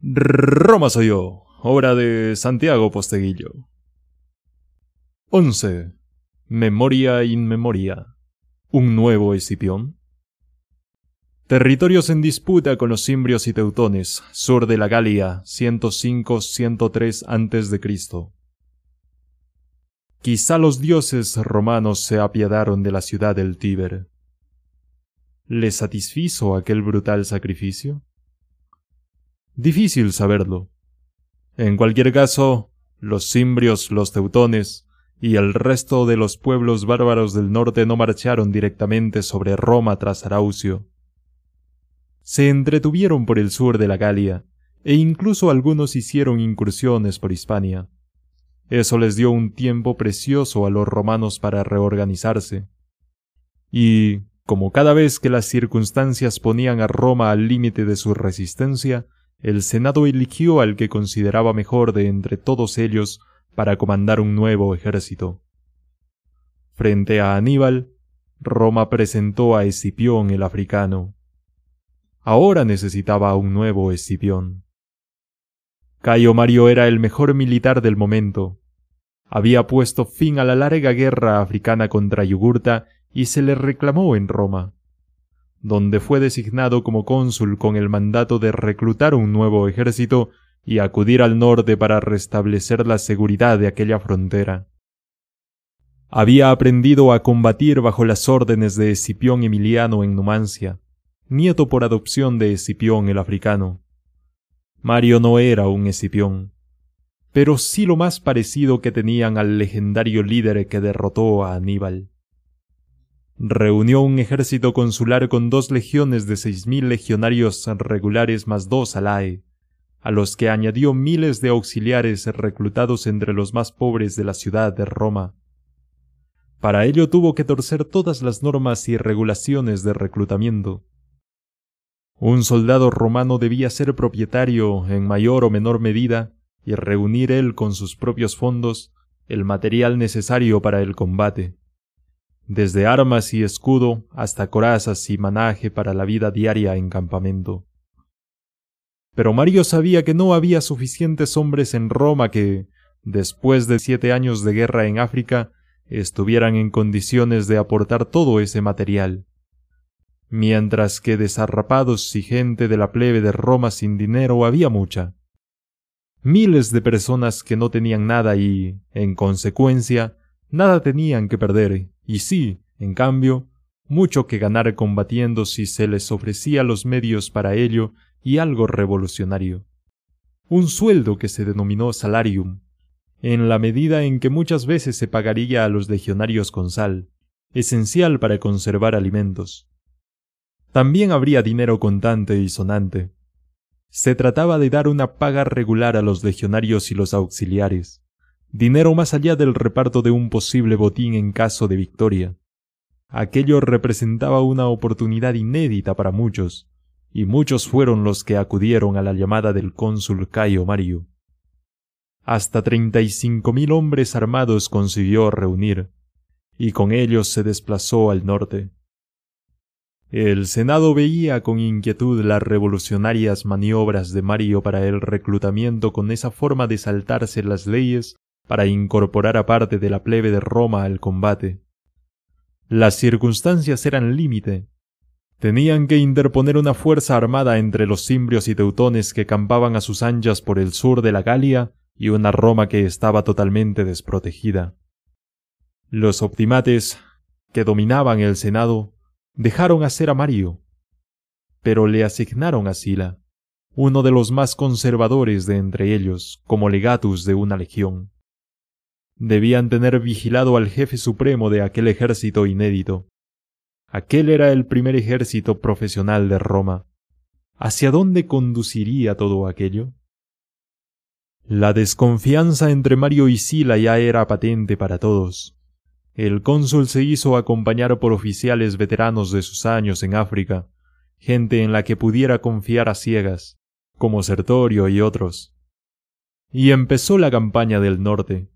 Roma soy yo, obra de Santiago Posteguillo. 11. Memoria in memoria. Un nuevo Escipión. Territorios en disputa con los cimbrios y teutones, sur de la Galia, 105-103 a.C. Quizá los dioses romanos se apiadaron de la ciudad del Tíber. ¿Le satisfizo aquel brutal sacrificio? Difícil saberlo. En cualquier caso, los cimbrios, los teutones y el resto de los pueblos bárbaros del norte no marcharon directamente sobre Roma tras Araucio. Se entretuvieron por el sur de la Galia, e incluso algunos hicieron incursiones por Hispania. Eso les dio un tiempo precioso a los romanos para reorganizarse. Y, como cada vez que las circunstancias ponían a Roma al límite de su resistencia, el Senado eligió al que consideraba mejor de entre todos ellos para comandar un nuevo ejército. Frente a Aníbal, Roma presentó a Escipión el africano. Ahora necesitaba un nuevo Escipión. Cayo Mario era el mejor militar del momento. Había puesto fin a la larga guerra africana contra Yugurta y se le reclamó en Roma donde fue designado como cónsul con el mandato de reclutar un nuevo ejército y acudir al norte para restablecer la seguridad de aquella frontera. Había aprendido a combatir bajo las órdenes de Escipión Emiliano en Numancia, nieto por adopción de Escipión el africano. Mario no era un Escipión, pero sí lo más parecido que tenían al legendario líder que derrotó a Aníbal reunió un ejército consular con dos legiones de seis mil legionarios regulares más dos alae, a los que añadió miles de auxiliares reclutados entre los más pobres de la ciudad de Roma. Para ello tuvo que torcer todas las normas y regulaciones de reclutamiento. Un soldado romano debía ser propietario, en mayor o menor medida, y reunir él con sus propios fondos el material necesario para el combate desde armas y escudo hasta corazas y manaje para la vida diaria en campamento. Pero Mario sabía que no había suficientes hombres en Roma que, después de siete años de guerra en África, estuvieran en condiciones de aportar todo ese material. Mientras que desarrapados y gente de la plebe de Roma sin dinero había mucha. Miles de personas que no tenían nada y, en consecuencia, Nada tenían que perder, y sí, en cambio, mucho que ganar combatiendo si se les ofrecía los medios para ello y algo revolucionario. Un sueldo que se denominó salarium, en la medida en que muchas veces se pagaría a los legionarios con sal, esencial para conservar alimentos. También habría dinero contante y sonante. Se trataba de dar una paga regular a los legionarios y los auxiliares, dinero más allá del reparto de un posible botín en caso de victoria. Aquello representaba una oportunidad inédita para muchos, y muchos fueron los que acudieron a la llamada del cónsul Cayo Mario. Hasta treinta y cinco mil hombres armados consiguió reunir, y con ellos se desplazó al norte. El Senado veía con inquietud las revolucionarias maniobras de Mario para el reclutamiento con esa forma de saltarse las leyes para incorporar a parte de la plebe de Roma al combate. Las circunstancias eran límite. Tenían que interponer una fuerza armada entre los cimbrios y teutones que campaban a sus anchas por el sur de la Galia y una Roma que estaba totalmente desprotegida. Los optimates, que dominaban el Senado, dejaron hacer a Mario, pero le asignaron a Sila, uno de los más conservadores de entre ellos, como legatus de una legión debían tener vigilado al jefe supremo de aquel ejército inédito. Aquel era el primer ejército profesional de Roma. ¿Hacia dónde conduciría todo aquello? La desconfianza entre Mario y Sila ya era patente para todos. El cónsul se hizo acompañar por oficiales veteranos de sus años en África, gente en la que pudiera confiar a ciegas, como Sertorio y otros. Y empezó la campaña del norte,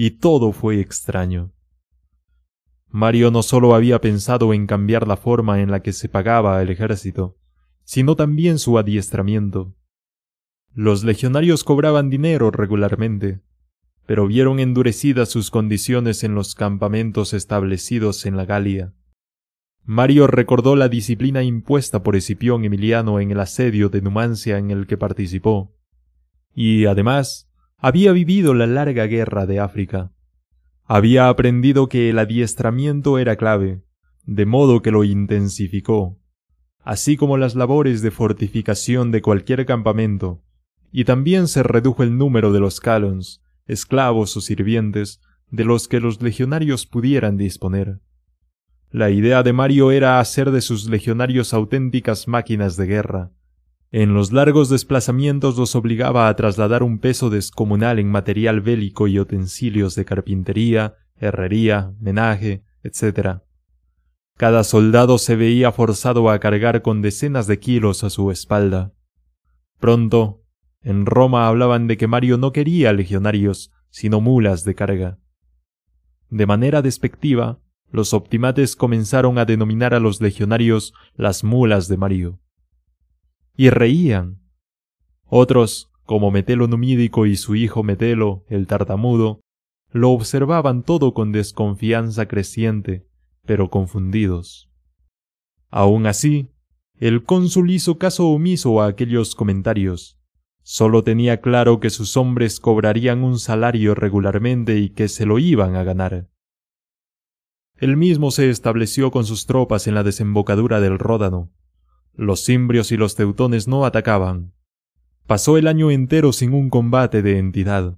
y todo fue extraño. Mario no solo había pensado en cambiar la forma en la que se pagaba el ejército, sino también su adiestramiento. Los legionarios cobraban dinero regularmente, pero vieron endurecidas sus condiciones en los campamentos establecidos en la Galia. Mario recordó la disciplina impuesta por Escipión Emiliano en el asedio de Numancia en el que participó, y además había vivido la larga guerra de África. Había aprendido que el adiestramiento era clave, de modo que lo intensificó, así como las labores de fortificación de cualquier campamento, y también se redujo el número de los calons, esclavos o sirvientes, de los que los legionarios pudieran disponer. La idea de Mario era hacer de sus legionarios auténticas máquinas de guerra, en los largos desplazamientos los obligaba a trasladar un peso descomunal en material bélico y utensilios de carpintería, herrería, menaje, etc. Cada soldado se veía forzado a cargar con decenas de kilos a su espalda. Pronto, en Roma hablaban de que Mario no quería legionarios, sino mulas de carga. De manera despectiva, los optimates comenzaron a denominar a los legionarios las mulas de Mario y reían. Otros, como Metelo Numídico y su hijo Metelo, el tartamudo, lo observaban todo con desconfianza creciente, pero confundidos. Aun así, el cónsul hizo caso omiso a aquellos comentarios. Solo tenía claro que sus hombres cobrarían un salario regularmente y que se lo iban a ganar. Él mismo se estableció con sus tropas en la desembocadura del Ródano, los cimbrios y los teutones no atacaban. Pasó el año entero sin un combate de entidad.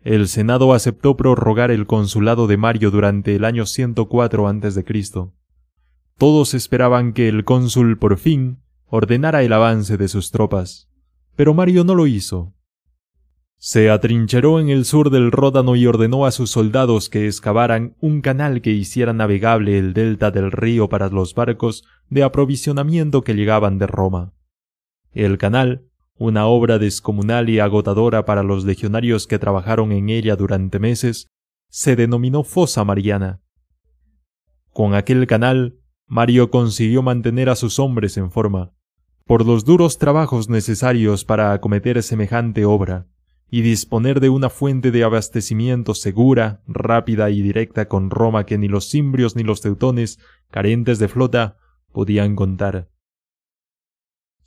El Senado aceptó prorrogar el consulado de Mario durante el año 104 a.C. Todos esperaban que el cónsul por fin ordenara el avance de sus tropas, pero Mario no lo hizo. Se atrincheró en el sur del Ródano y ordenó a sus soldados que excavaran un canal que hiciera navegable el delta del río para los barcos de aprovisionamiento que llegaban de Roma. El canal, una obra descomunal y agotadora para los legionarios que trabajaron en ella durante meses, se denominó Fosa Mariana. Con aquel canal, Mario consiguió mantener a sus hombres en forma, por los duros trabajos necesarios para acometer semejante obra y disponer de una fuente de abastecimiento segura, rápida y directa con Roma que ni los cimbrios ni los teutones, carentes de flota, podían contar.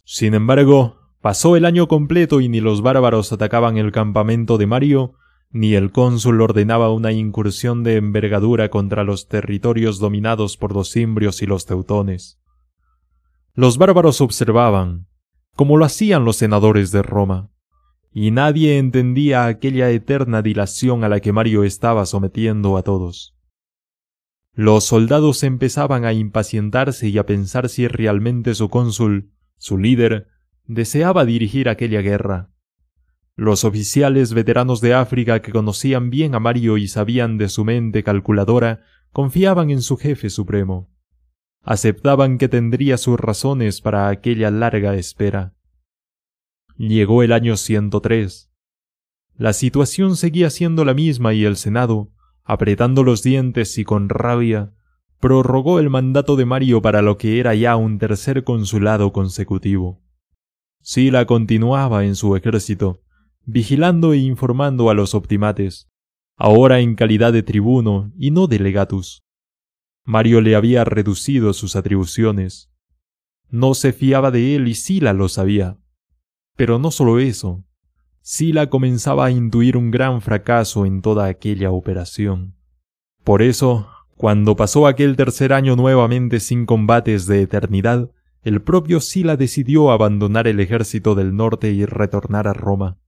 Sin embargo, pasó el año completo y ni los bárbaros atacaban el campamento de Mario, ni el cónsul ordenaba una incursión de envergadura contra los territorios dominados por los cimbrios y los teutones. Los bárbaros observaban, como lo hacían los senadores de Roma, y nadie entendía aquella eterna dilación a la que Mario estaba sometiendo a todos. Los soldados empezaban a impacientarse y a pensar si realmente su cónsul, su líder, deseaba dirigir aquella guerra. Los oficiales veteranos de África que conocían bien a Mario y sabían de su mente calculadora, confiaban en su jefe supremo. Aceptaban que tendría sus razones para aquella larga espera. Llegó el año 103. La situación seguía siendo la misma y el Senado, apretando los dientes y con rabia, prorrogó el mandato de Mario para lo que era ya un tercer consulado consecutivo. Sila continuaba en su ejército, vigilando e informando a los optimates, ahora en calidad de tribuno y no de legatus. Mario le había reducido sus atribuciones. No se fiaba de él y Sila lo sabía. Pero no solo eso, Sila comenzaba a intuir un gran fracaso en toda aquella operación. Por eso, cuando pasó aquel tercer año nuevamente sin combates de eternidad, el propio Sila decidió abandonar el ejército del norte y retornar a Roma.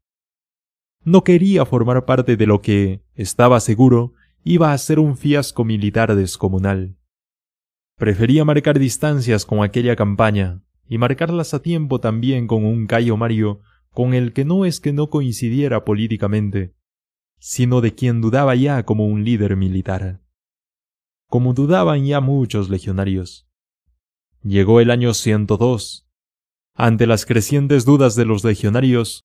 No quería formar parte de lo que, estaba seguro, iba a ser un fiasco militar descomunal. Prefería marcar distancias con aquella campaña, y marcarlas a tiempo también con un Cayo Mario, con el que no es que no coincidiera políticamente, sino de quien dudaba ya como un líder militar. Como dudaban ya muchos legionarios. Llegó el año 102. Ante las crecientes dudas de los legionarios,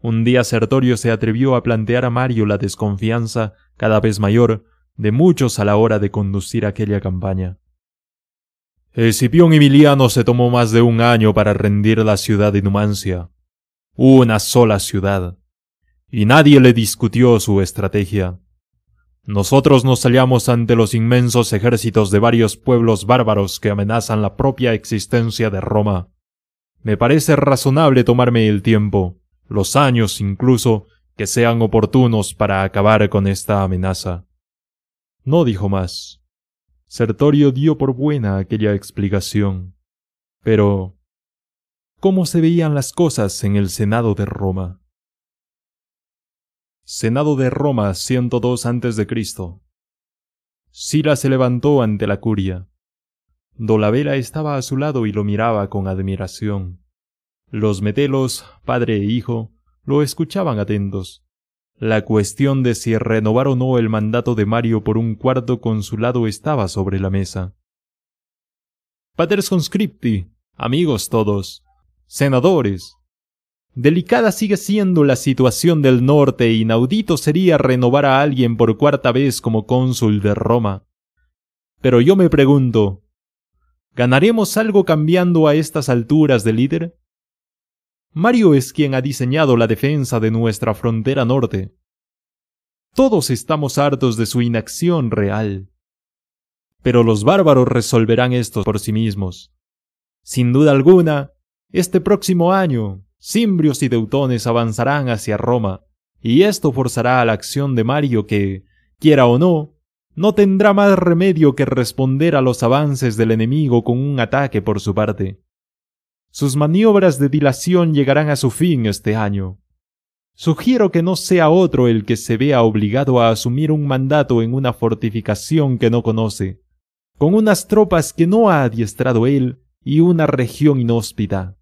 un día Sertorio se atrevió a plantear a Mario la desconfianza, cada vez mayor, de muchos a la hora de conducir aquella campaña. Escipión eh, Emiliano se tomó más de un año para rendir la ciudad de Numancia, una sola ciudad, y nadie le discutió su estrategia. Nosotros nos hallamos ante los inmensos ejércitos de varios pueblos bárbaros que amenazan la propia existencia de Roma. Me parece razonable tomarme el tiempo, los años incluso, que sean oportunos para acabar con esta amenaza. No dijo más. Sertorio dio por buena aquella explicación. Pero ¿cómo se veían las cosas en el Senado de Roma? Senado de Roma 102 a.C. Sila se levantó ante la curia. Dolabella estaba a su lado y lo miraba con admiración. Los metelos, padre e hijo, lo escuchaban atentos, la cuestión de si renovar o no el mandato de Mario por un cuarto consulado estaba sobre la mesa. —Pater conscripti, amigos todos, senadores. Delicada sigue siendo la situación del norte e inaudito sería renovar a alguien por cuarta vez como cónsul de Roma. Pero yo me pregunto, ¿ganaremos algo cambiando a estas alturas de líder? Mario es quien ha diseñado la defensa de nuestra frontera norte. Todos estamos hartos de su inacción real. Pero los bárbaros resolverán esto por sí mismos. Sin duda alguna, este próximo año, cimbrios y deutones avanzarán hacia Roma, y esto forzará a la acción de Mario que, quiera o no, no tendrá más remedio que responder a los avances del enemigo con un ataque por su parte. Sus maniobras de dilación llegarán a su fin este año. Sugiero que no sea otro el que se vea obligado a asumir un mandato en una fortificación que no conoce, con unas tropas que no ha adiestrado él y una región inhóspita.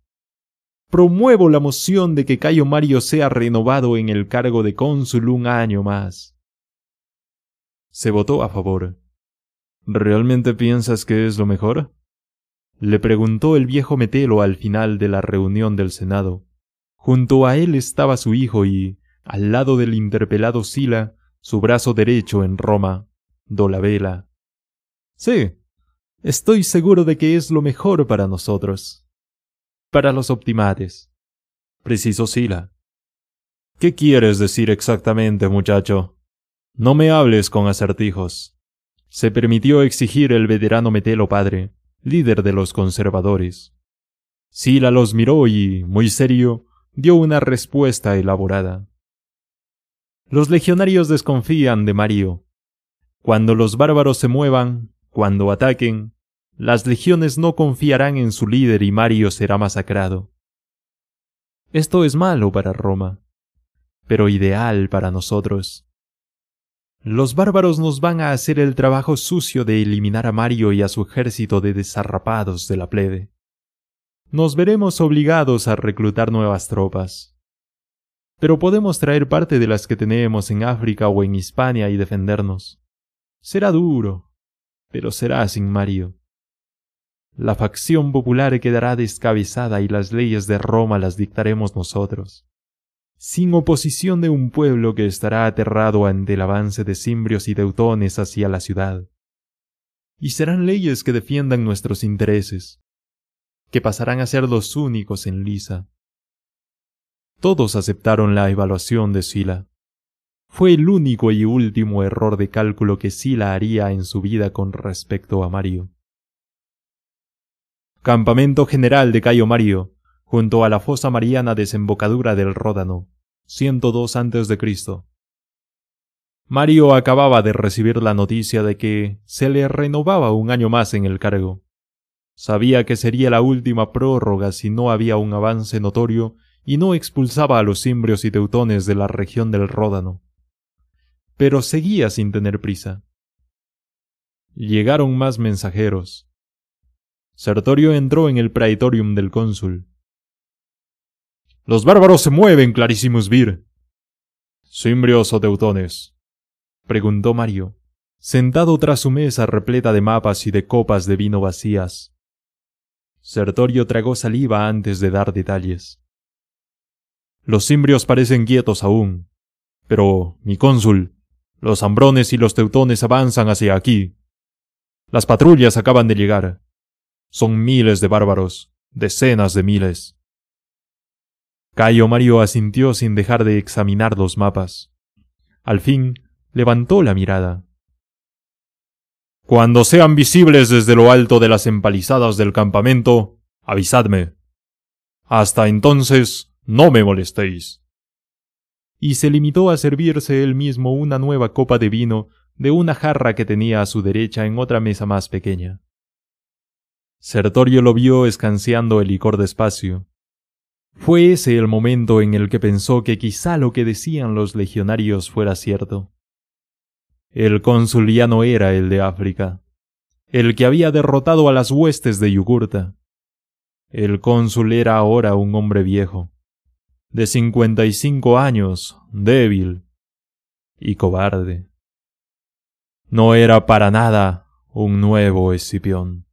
Promuevo la moción de que Cayo Mario sea renovado en el cargo de cónsul un año más. Se votó a favor. ¿Realmente piensas que es lo mejor? le preguntó el viejo Metelo al final de la reunión del Senado. Junto a él estaba su hijo y, al lado del interpelado Sila, su brazo derecho en Roma, Dolabela. Sí, estoy seguro de que es lo mejor para nosotros. Para los optimates, precisó Sila. ¿Qué quieres decir exactamente, muchacho? No me hables con acertijos. Se permitió exigir el veterano Metelo padre líder de los conservadores. Sila los miró y, muy serio, dio una respuesta elaborada. Los legionarios desconfían de Mario. Cuando los bárbaros se muevan, cuando ataquen, las legiones no confiarán en su líder y Mario será masacrado. Esto es malo para Roma, pero ideal para nosotros. Los bárbaros nos van a hacer el trabajo sucio de eliminar a Mario y a su ejército de desarrapados de la plebe. Nos veremos obligados a reclutar nuevas tropas. Pero podemos traer parte de las que tenemos en África o en Hispania y defendernos. Será duro, pero será sin Mario. La facción popular quedará descabezada y las leyes de Roma las dictaremos nosotros sin oposición de un pueblo que estará aterrado ante el avance de cimbrios y deutones hacia la ciudad. Y serán leyes que defiendan nuestros intereses, que pasarán a ser los únicos en Lisa. Todos aceptaron la evaluación de Sila. Fue el único y último error de cálculo que Sila haría en su vida con respecto a Mario. Campamento General de Cayo Mario, junto a la fosa mariana desembocadura del Ródano, 102 a.C. Mario acababa de recibir la noticia de que se le renovaba un año más en el cargo. Sabía que sería la última prórroga si no había un avance notorio y no expulsaba a los cimbrios y teutones de la región del Ródano. Pero seguía sin tener prisa. Llegaron más mensajeros. Sertorio entró en el praetorium del cónsul, los bárbaros se mueven, clarísimos vir. Simbrios o teutones, preguntó Mario, sentado tras su mesa repleta de mapas y de copas de vino vacías. Sertorio tragó saliva antes de dar detalles. Los cimbrios parecen quietos aún. Pero, mi cónsul, los hambrones y los teutones avanzan hacia aquí. Las patrullas acaban de llegar. Son miles de bárbaros, decenas de miles. Cayo Mario asintió sin dejar de examinar los mapas. Al fin, levantó la mirada. Cuando sean visibles desde lo alto de las empalizadas del campamento, avisadme. Hasta entonces, no me molestéis. Y se limitó a servirse él mismo una nueva copa de vino de una jarra que tenía a su derecha en otra mesa más pequeña. Sertorio lo vio escanciando el licor despacio, fue ese el momento en el que pensó que quizá lo que decían los legionarios fuera cierto. El cónsul ya no era el de África, el que había derrotado a las huestes de Yugurta. El cónsul era ahora un hombre viejo, de cincuenta y cinco años, débil y cobarde. No era para nada un nuevo Escipión.